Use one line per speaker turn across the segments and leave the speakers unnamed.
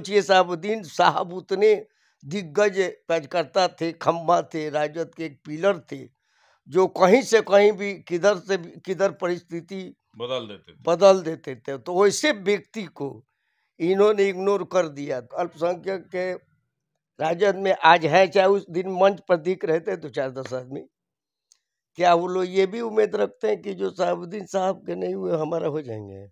पूछिए साहबुद्दीन साहब उतने दिग्गज पैजकर्ता थे खम्भा थे राजद के एक पिलर थे जो कहीं से कहीं भी किधर से किधर परिस्थिति बदल देते थे। बदल देते थे तो वैसे व्यक्ति को इन्होंने इग्नोर कर दिया तो अल्पसंख्यक के राजद में आज है चाहे उस दिन मंच पर दिख रहे थे दो तो चार दस आदमी क्या वो लोग ये भी उम्मीद रखते हैं कि जो साहबुद्दीन साहब के नहीं हुए हमारा हो जाएंगे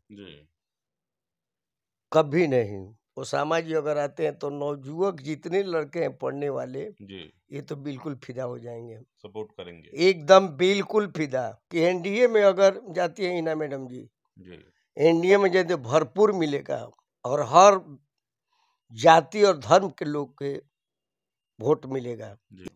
कभी नहीं ओसामा जी अगर आते हैं तो नवयुवक जितने लड़के हैं पढ़ने वाले जी ये तो बिल्कुल फिदा हो जाएंगे
सपोर्ट करेंगे
एकदम बिल्कुल फिदा कि एनडीए में अगर जाती है इना मैडम
जी
एनडीए में जाते भरपूर मिलेगा और हर जाति और धर्म के लोग के वोट मिलेगा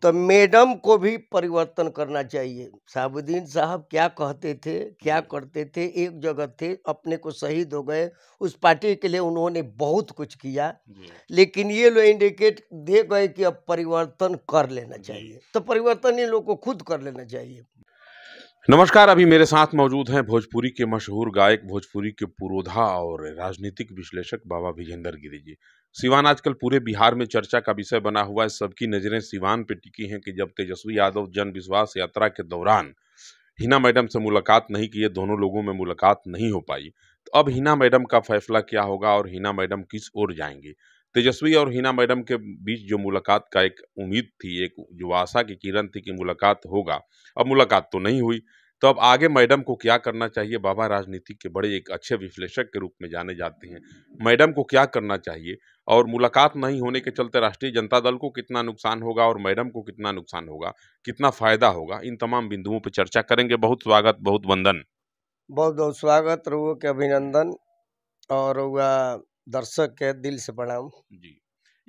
तो मैडम को भी परिवर्तन करना चाहिए साबुद्दीन साहब क्या कहते थे क्या करते थे एक जगह थे अपने को शहीद हो गए उस पार्टी के लिए उन्होंने बहुत कुछ किया लेकिन ये लोग इंडिकेट दे गए कि अब परिवर्तन कर लेना चाहिए तो परिवर्तन ये लोग को खुद कर लेना चाहिए
नमस्कार अभी मेरे साथ मौजूद हैं भोजपुरी के मशहूर गायक भोजपुरी के पुरोधा और राजनीतिक विश्लेषक बाबा विजेंद्र गिरी जी सिवान आजकल पूरे बिहार में चर्चा का विषय बना हुआ है सबकी नज़रें सिवान पर टिकी हैं कि जब तेजस्वी यादव जन विश्वास यात्रा के दौरान हिना मैडम से मुलाकात नहीं की है दोनों लोगों में मुलाकात नहीं हो पाई तो अब हिना मैडम का फैसला क्या होगा और हिना मैडम किस ओर जाएंगी तेजस्वी और हिना मैडम के बीच जो मुलाकात का एक उम्मीद थी एक जो आशा की किरण थी कि मुलाकात होगा अब मुलाकात तो नहीं हुई तो अब आगे मैडम को क्या करना चाहिए बाबा राजनीति के बड़े एक अच्छे विश्लेषक के रूप में जाने जाते हैं मैडम को क्या करना चाहिए और मुलाकात नहीं होने के चलते राष्ट्रीय जनता दल को कितना नुकसान होगा और मैडम को कितना नुकसान होगा कितना फायदा होगा इन तमाम बिंदुओं पर चर्चा करेंगे बहुत स्वागत बहुत वंदन
बहुत बहुत स्वागत रुआ के अभिनंदन और दर्शक के दिल से प्रणाम जी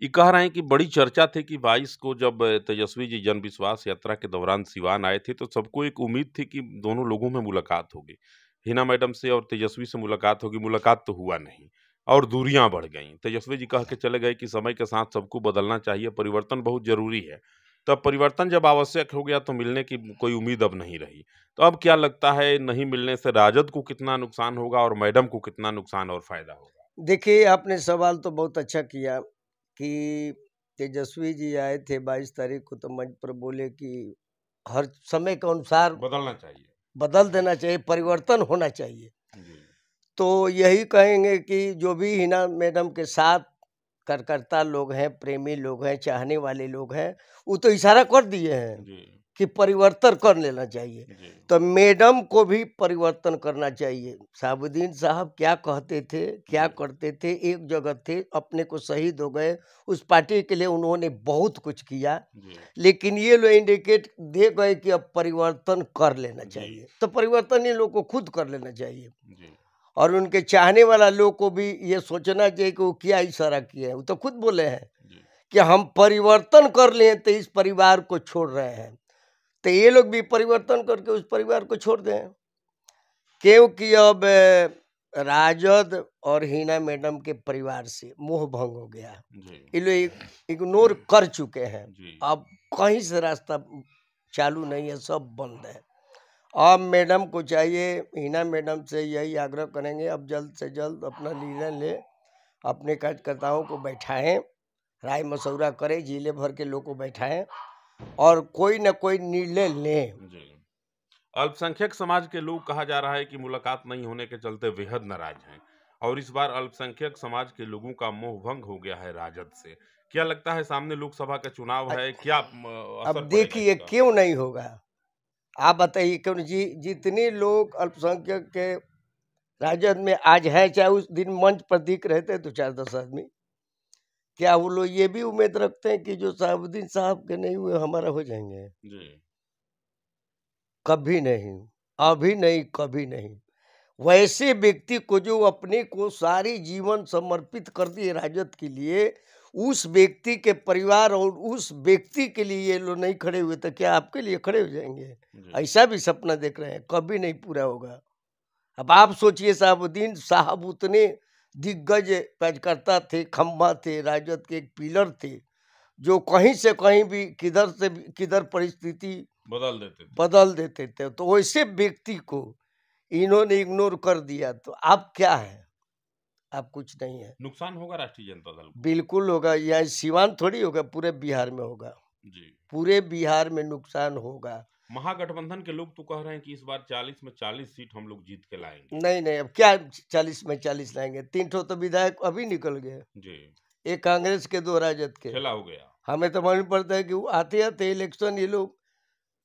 ये कह रहे हैं कि बड़ी चर्चा थी कि बाईस को जब तेजस्वी जी जन विश्वास यात्रा के दौरान सिवान आए थे तो सबको एक उम्मीद थी कि दोनों लोगों में मुलाकात होगी हिना मैडम से और तेजस्वी से मुलाकात होगी मुलाकात तो हुआ नहीं और दूरियां बढ़ गईं तेजस्वी जी कह के चले गए कि समय के साथ सबको बदलना चाहिए परिवर्तन बहुत ज़रूरी है तब परिवर्तन जब आवश्यक हो गया तो मिलने की कोई उम्मीद अब नहीं रही तो अब क्या लगता है नहीं मिलने से राजद को कितना नुकसान होगा और मैडम को कितना नुकसान और फायदा होगा
देखिए आपने सवाल तो बहुत अच्छा किया कि तेजस्वी जी आए थे बाईस तारीख को तो मंच पर बोले कि हर समय के अनुसार बदलना चाहिए बदल देना चाहिए परिवर्तन होना चाहिए तो यही कहेंगे कि जो भी हिना मैडम के साथ कार्यकर्ता लोग हैं प्रेमी लोग हैं चाहने वाले लोग हैं वो तो इशारा कर दिए हैं कि परिवर्तन कर लेना चाहिए तो मैडम को भी परिवर्तन करना चाहिए साबुद्दीन साहब क्या कहते थे क्या करते थे एक जगह थे अपने को शहीद हो गए उस पार्टी के लिए उन्होंने बहुत कुछ किया लेकिन ये लोग इंडिकेट दे गए कि अब परिवर्तन कर लेना चाहिए तो परिवर्तन इन लोग को खुद कर लेना चाहिए और उनके चाहने वाला लोग को भी ये सोचना चाहिए कि वो क्या इशारा किया है वो तो खुद बोले हैं कि हम परिवर्तन कर लें तो इस परिवार को छोड़ रहे हैं तो ये लोग भी परिवर्तन करके उस परिवार को छोड़ दें क्योंकि अब राजद और हीना मैडम के परिवार से मोह भंग हो गया ये लोग इग्नोर कर चुके हैं अब कहीं से रास्ता चालू नहीं है सब बंद है अब मैडम को चाहिए हिना मैडम से यही आग्रह करेंगे अब जल्द से जल्द अपना निर्णय ले अपने कार्यकर्ताओं को बैठाएं राय मसौरा करें जिले भर के लोग को बैठाएं और कोई न कोई निर्णय ले
अल्पसंख्यक समाज के लोग कहा जा रहा है कि मुलाकात नहीं होने के चलते बेहद नाराज हैं और इस बार अल्पसंख्यक समाज के लोगों का मोह भंग हो गया है राजद से क्या लगता है सामने लोकसभा का चुनाव है क्या अब देखिए
क्यों नहीं होगा आप बताइए क्यों जी जितने लोग अल्पसंख्यक के राजद में आज है चाहे उस दिन मंच पर दिख रहे थे दो तो चार दस आदमी क्या वो लोग ये भी उम्मीद रखते हैं कि जो साहबुद्दीन साहब के नहीं हुए हमारा हो जाएंगे जी कभी नहीं अभी नहीं कभी नहीं वैसे व्यक्ति को जो अपने को सारी जीवन समर्पित कर दिए राजद के लिए उस व्यक्ति के परिवार और उस व्यक्ति के लिए ये लोग नहीं खड़े हुए तो क्या आपके लिए खड़े हो जाएंगे ऐसा भी सपना देख रहे हैं कभी नहीं पूरा होगा अब आप सोचिए साहबुद्दीन साहब उतने दिग्गज कार्यकर्ता थे खम्भा थे राजद के एक पिलर थे जो कहीं से कहीं भी किधर से किधर परिस्थिति बदल देते थे। बदल देते थे तो वैसे व्यक्ति को इन्होंने इग्नोर कर दिया तो आप क्या है आप कुछ नहीं है नुकसान
होगा राष्ट्रीय जनता दल
बिल्कुल होगा यहाँ सिवान थोड़ी होगा पूरे बिहार में होगा जी पूरे बिहार में नुकसान होगा
महागठबंधन के लोग तो कह रहे हैं कि इस बार चालीस में चालीस सीट हम लोग जीत के लाएंगे
नहीं नहीं अब क्या चालीस में चालीस लाएंगे तीन ठो तो विधायक अभी निकल गए जी एक कांग्रेस के दो राजद के खेला हो गया हमें तो मालूम पड़ता है कि वो आते आते इलेक्शन ये लोग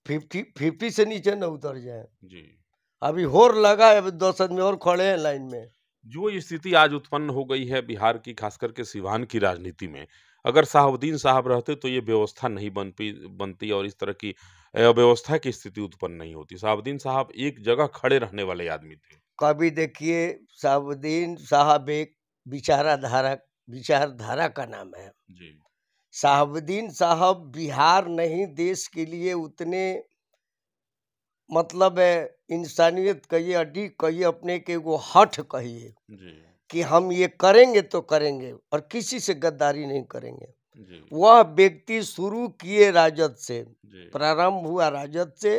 फिफ्टी फिफ्टी से नीचे न उतर जाए जी अभी होर लगा है दस आदमी और खड़े हैं लाइन में
जो स्थिति आज उत्पन्न हो गई है बिहार की खास करके सिवान की राजनीति में अगर साहबुद्दीन साहब रहते तो ये व्यवस्था नहीं बन पी बनती और इस तरह की अव्यवस्था की स्थिति उत्पन्न नहीं होती साहबुद्दीन साहब एक जगह खड़े रहने वाले आदमी थे
कभी तो देखिए साहबुद्दीन साहब एक विचाराधारक विचारधारा का नाम है जी साहबुद्दीन साहब बिहार नहीं देश के लिए उतने मतलब इंसानियत कहिए अडी कहिए अपने के वो हठ कहिए कि हम ये करेंगे तो करेंगे और किसी से गद्दारी नहीं करेंगे वह व्यक्ति शुरू किए राजद से प्रारंभ हुआ राजद से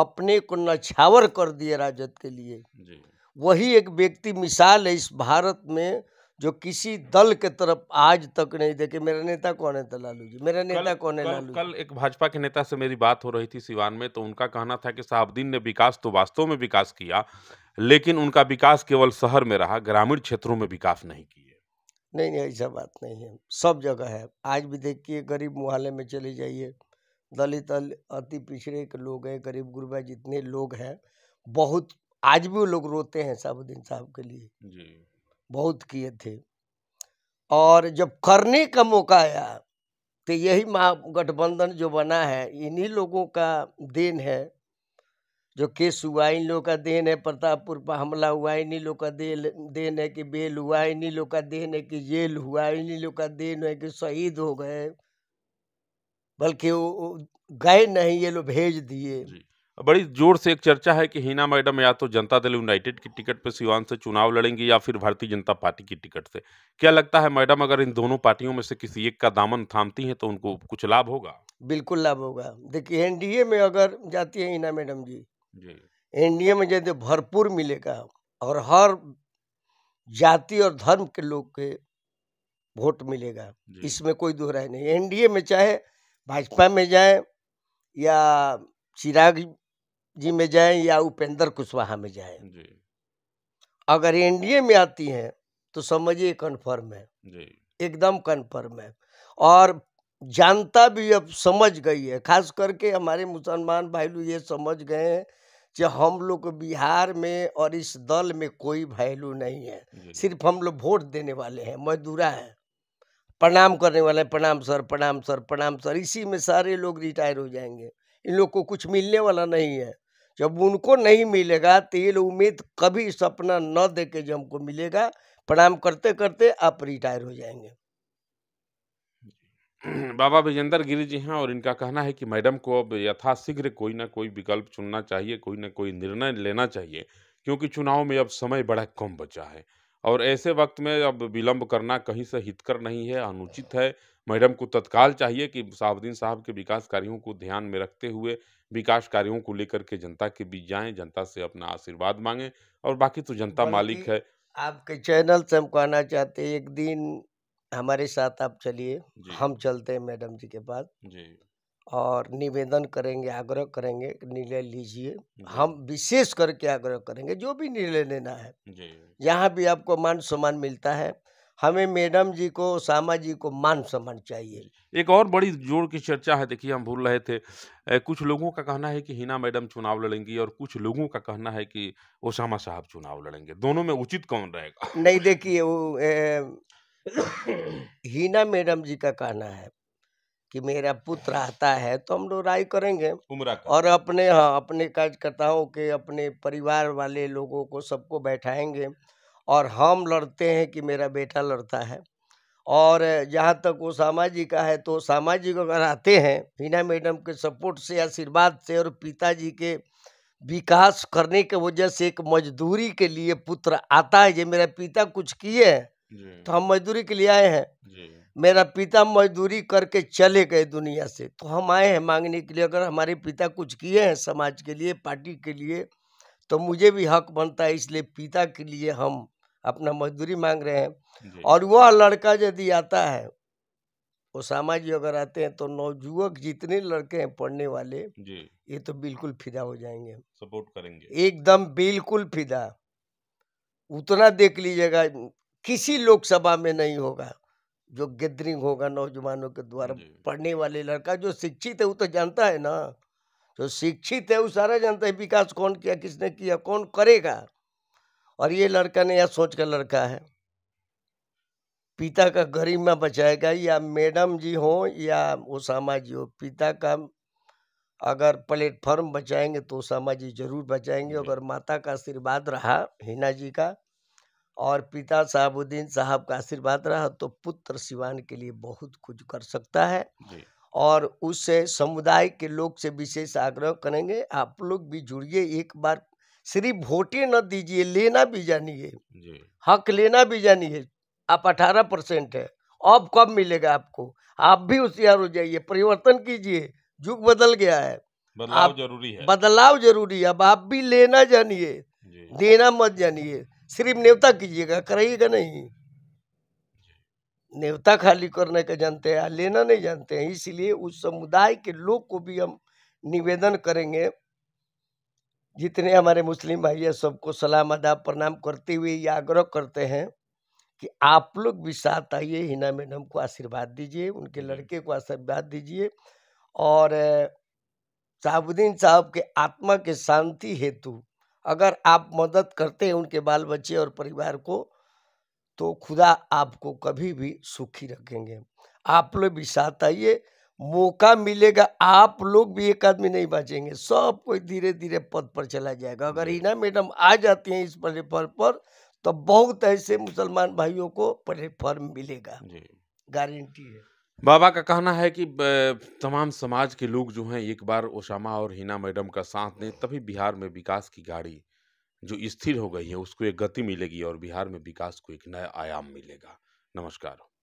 अपने को नछावर कर दिए राजद के लिए वही एक व्यक्ति मिसाल है इस भारत में जो किसी दल के तरफ आज तक नहीं देखे मेरा नेता कौन है लालू जी मेरा नेता कौन है लालू
कल एक भाजपा के नेता से मेरी बात हो रही थी सिवान में तो उनका कहना था कि साहबुद्दीन ने विकास तो वास्तव में विकास किया लेकिन उनका विकास केवल शहर में रहा ग्रामीण क्षेत्रों में विकास नहीं किए
नहीं नहीं ऐसा बात नहीं है सब जगह है आज भी देखिए गरीब मुहाले में चले जाइए दलित अति पिछड़े के लोग हैं गरीब गुरबा जितने लोग हैं बहुत आज भी वो लोग रोते हैं साहबुद्दीन साहब के लिए जी बहुत किए थे और जब करने का मौका आया तो यही महागठबंधन जो बना है इन्हीं लोगों का देन है जो केस हुआ इन लोगों का देन है प्रतापपुर पर हमला हुआ इन्हीं लोगों का देन देन है कि बेल हुआ इन्हीं लोगों का देन है कि जेल हुआ इन्हीं लोग का देन है कि शहीद हो गए बल्कि वो गए नहीं ये लोग भेज दिए
बड़ी जोर से एक चर्चा है कि हीना मैडम या तो जनता दल यूनाइटेड की टिकट पर सिवान से चुनाव लड़ेंगी या फिर भारतीय जनता पार्टी की टिकट से क्या लगता है मैडम अगर इन दोनों पार्टियों में से किसी एक का दामन थामती हैं तो उनको कुछ लाभ होगा
बिल्कुल लाभ होगा देखिए एनडीए में अगर जाती है हीना मैडम जी एनडीए में जाते भरपूर मिलेगा और हर जाति और धर्म के लोग के वोट मिलेगा इसमें कोई दोहराई नहीं एनडीए में चाहे भाजपा में जाए या चिराग जी में जाएं या उपेंद्र कुशवाहा में जाएं जी अगर एनडीए में आती हैं तो समझिए कन्फर्म है जी एकदम कन्फर्म है और जानता भी अब समझ गई है खास करके हमारे मुसलमान भाई लोग ये समझ गए हैं कि हम लोग बिहार में और इस दल में कोई वैल्यू नहीं है सिर्फ हम लोग वोट देने वाले हैं मजदूरा हैं प्रणाम करने वाले हैं प्रणाम सर प्रणाम सर प्रणाम सर इसी में सारे लोग रिटायर हो जाएंगे इन लोग को कुछ मिलने वाला नहीं है जब उनको नहीं मिलेगा तो ये उम्मीद कभी सपना न दे के जो हमको मिलेगा प्रणाम करते करते आप रिटायर हो जाएंगे
बाबा विजेंद्र गिरी जी हैं और इनका कहना है कि मैडम को अब यथाशीघ्र कोई ना कोई विकल्प चुनना चाहिए कोई ना कोई निर्णय लेना चाहिए क्योंकि चुनाव में अब समय बड़ा कम बचा है और ऐसे वक्त में अब विलंब करना कहीं से हितकर नहीं है अनुचित है मैडम को तत्काल चाहिए कि साहबुद्दीन साहब के विकास कार्यों को ध्यान में रखते हुए विकास कार्यों को लेकर के जनता के बीच जाएं जनता से अपना आशीर्वाद मांगें और बाकी तो जनता मालिक है
आपके चैनल से हम कहना चाहते हैं एक दिन हमारे साथ आप चलिए हम चलते हैं मैडम जी के पास जी और निवेदन करेंगे आग्रह करेंगे निर्णय लीजिए हम विशेष करके आग्रह करेंगे जो भी निर्णय लेना है यहाँ भी आपको मान सम्मान मिलता है हमें मैडम जी को सामा जी को मान सम्मान चाहिए
एक और बड़ी जोड़ की चर्चा है देखिए हम भूल रहे थे कुछ लोगों का कहना है कि हिना मैडम चुनाव लड़ेंगी और कुछ लोगों का कहना है कि ओसामा साहब चुनाव लड़ेंगे दोनों में उचित कौन रहेगा
नहीं देखिए वो ए, हीना मैडम जी का कहना है कि मेरा पुत्र आता है तो हम लोग राय करेंगे और अपने हाँ अपने कार्यकर्ताओं के अपने परिवार वाले लोगों को सबको बैठाएंगे और हम लड़ते हैं कि मेरा बेटा लड़ता है और जहाँ तक वो सामाजिक का है तो सामाजिक अगर आते हैं हिना मैडम के सपोर्ट से आशीर्वाद से और पिताजी के विकास करने के वजह से एक मजदूरी के लिए पुत्र आता है जो मेरा पिता कुछ किए हैं तो हम मजदूरी के लिए आए हैं मेरा पिता मजदूरी करके चले गए दुनिया से तो हम आए हैं मांगने के लिए अगर हमारे पिता कुछ किए हैं समाज के लिए पार्टी के लिए तो मुझे भी हक बनता है इसलिए पिता के लिए हम अपना मजदूरी मांग रहे हैं और वह लड़का यदि आता है ओसामा जी अगर आते हैं तो नवजुवक जितने लड़के हैं पढ़ने वाले ये तो बिल्कुल फिदा हो जाएंगे
सपोर्ट करेंगे
एकदम बिल्कुल फिदा उतना देख लीजिएगा किसी लोकसभा में नहीं होगा जो गैदरिंग होगा नौजवानों के द्वारा पढ़ने वाले लड़का जो शिक्षित है वो तो जानता है ना जो शिक्षित है वो सारा जानता है विकास कौन किया किसने किया कौन करेगा और ये लड़का ने यह सोच कर लड़का है पिता का गरिमा बचाएगा या मैडम जी हों या वो जी हो पिता का अगर प्लेटफॉर्म बचाएंगे तो उसामा जी जरूर बचाएंगे अगर माता का आशीर्वाद रहा हिना जी का और पिता साहबुद्दीन साहब का आशीर्वाद रहा तो पुत्र सिवान के लिए बहुत कुछ कर सकता है और उससे समुदाय के लोग से विशेष आग्रह करेंगे आप लोग भी जुड़िए एक बार सिर्फ ही न दीजिए लेना भी जानिए हक लेना भी जानिए आप अठारह परसेंट है अब कब मिलेगा आपको आप भी होशियार हो जाइए परिवर्तन कीजिए युग बदल गया है
बदलाव जरूरी है
बदलाव जरूरी है अब आप भी लेना जानिए देना मत जानिए सिर्फ नेवता कीजिएगा करिएगा नहीं नेवता खाली करने का जानते हैं लेना नहीं जानते हैं इसलिए उस समुदाय के लोग को भी हम निवेदन करेंगे जितने हमारे मुस्लिम भाई है सबको सलाम अदाब प्रणाम करते हुए ये आग्रह करते हैं कि आप लोग भी साथ आइए हिना मैडम को आशीर्वाद दीजिए उनके लड़के को आशीर्वाद दीजिए और साहबुद्दीन साहब के आत्मा के शांति हेतु अगर आप मदद करते हैं उनके बाल बच्चे और परिवार को तो खुदा आपको कभी भी सुखी रखेंगे आप लोग भी साथ आइए मौका मिलेगा आप लोग भी एक आदमी नहीं बचेंगे सब कोई धीरे धीरे पद पर चला जाएगा अगर हिना मैडम आ जाती हैं इस प्लेटफॉर्म पर तो बहुत ऐसे मुसलमान भाइयों को प्लेटफॉर्म मिलेगा गारंटी है
बाबा का कहना है कि तमाम समाज के लोग जो हैं एक बार ओसामा और हिना मैडम का साथ दें तभी बिहार में विकास की गाड़ी जो स्थिर हो गई है उसको एक गति मिलेगी और बिहार में विकास को एक नया आयाम मिलेगा नमस्कार